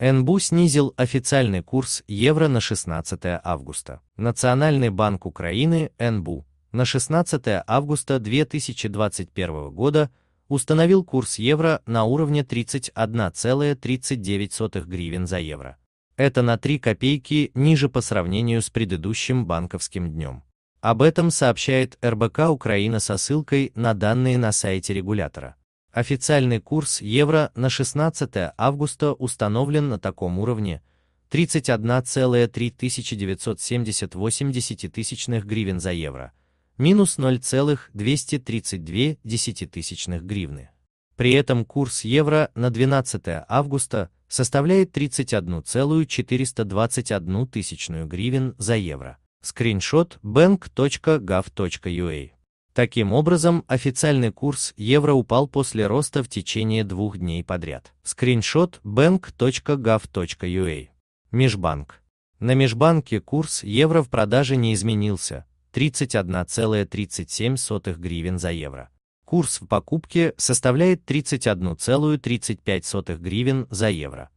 НБУ снизил официальный курс евро на 16 августа. Национальный банк Украины НБУ на 16 августа 2021 года установил курс евро на уровне 31,39 гривен за евро. Это на 3 копейки ниже по сравнению с предыдущим банковским днем. Об этом сообщает РБК Украина со ссылкой на данные на сайте регулятора. Официальный курс евро на 16 августа установлен на таком уровне 31,3978 гривен за евро, минус 0,232 гривны. При этом курс евро на 12 августа составляет 31,421 гривен за евро. Скриншот bank.gov.ua Таким образом, официальный курс евро упал после роста в течение двух дней подряд. Скриншот bank.gov.ua Межбанк. На межбанке курс евро в продаже не изменился, 31,37 гривен за евро. Курс в покупке составляет 31,35 гривен за евро.